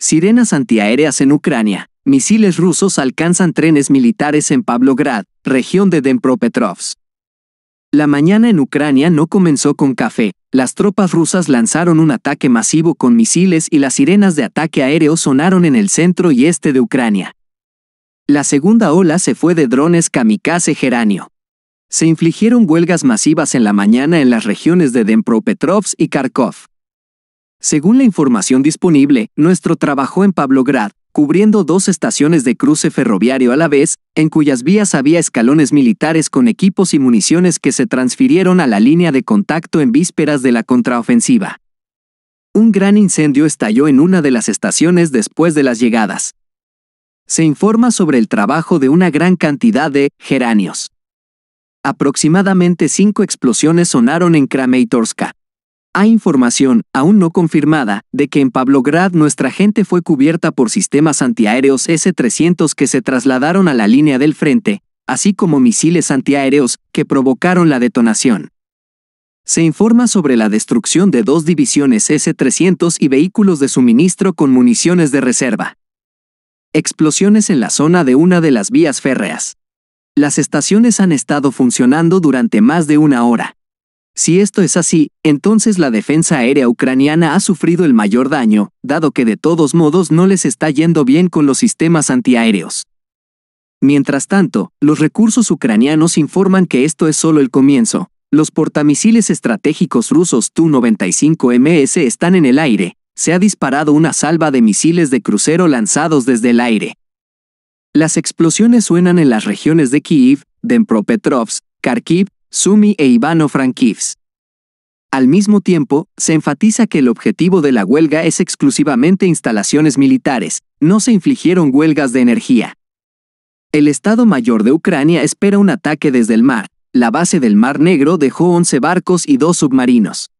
Sirenas antiaéreas en Ucrania. Misiles rusos alcanzan trenes militares en Pavlograd, región de Dnipropetrovsk. La mañana en Ucrania no comenzó con café. Las tropas rusas lanzaron un ataque masivo con misiles y las sirenas de ataque aéreo sonaron en el centro y este de Ucrania. La segunda ola se fue de drones kamikaze geranio. Se infligieron huelgas masivas en la mañana en las regiones de Dnipropetrovsk y Kharkov. Según la información disponible, nuestro trabajó en Pavlograd, cubriendo dos estaciones de cruce ferroviario a la vez, en cuyas vías había escalones militares con equipos y municiones que se transfirieron a la línea de contacto en vísperas de la contraofensiva. Un gran incendio estalló en una de las estaciones después de las llegadas. Se informa sobre el trabajo de una gran cantidad de geranios. Aproximadamente cinco explosiones sonaron en Krameitorska. Hay información, aún no confirmada, de que en Pablograd nuestra gente fue cubierta por sistemas antiaéreos S-300 que se trasladaron a la línea del frente, así como misiles antiaéreos que provocaron la detonación. Se informa sobre la destrucción de dos divisiones S-300 y vehículos de suministro con municiones de reserva. Explosiones en la zona de una de las vías férreas. Las estaciones han estado funcionando durante más de una hora. Si esto es así, entonces la defensa aérea ucraniana ha sufrido el mayor daño, dado que de todos modos no les está yendo bien con los sistemas antiaéreos. Mientras tanto, los recursos ucranianos informan que esto es solo el comienzo. Los portamisiles estratégicos rusos Tu-95MS están en el aire. Se ha disparado una salva de misiles de crucero lanzados desde el aire. Las explosiones suenan en las regiones de Kiev, Dnipropetrovsk, Kharkiv, Sumi e Ivano Frankivs. Al mismo tiempo, se enfatiza que el objetivo de la huelga es exclusivamente instalaciones militares, no se infligieron huelgas de energía. El Estado Mayor de Ucrania espera un ataque desde el mar. La base del Mar Negro dejó 11 barcos y dos submarinos.